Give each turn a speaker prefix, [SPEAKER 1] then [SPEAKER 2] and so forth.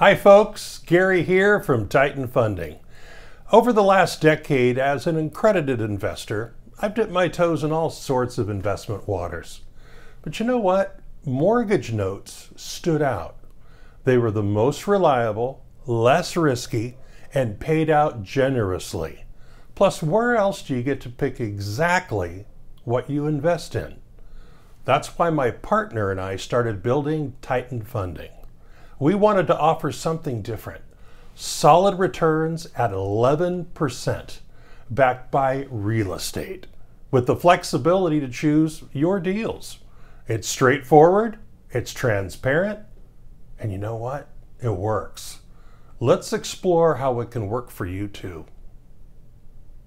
[SPEAKER 1] Hi, folks. Gary here from Titan Funding. Over the last decade, as an accredited investor, I've dipped my toes in all sorts of investment waters. But you know what? Mortgage notes stood out. They were the most reliable, less risky, and paid out generously. Plus, where else do you get to pick exactly what you invest in? That's why my partner and I started building Titan Funding we wanted to offer something different. Solid returns at 11%, backed by real estate, with the flexibility to choose your deals. It's straightforward, it's transparent, and you know what? It works. Let's explore how it can work for you too.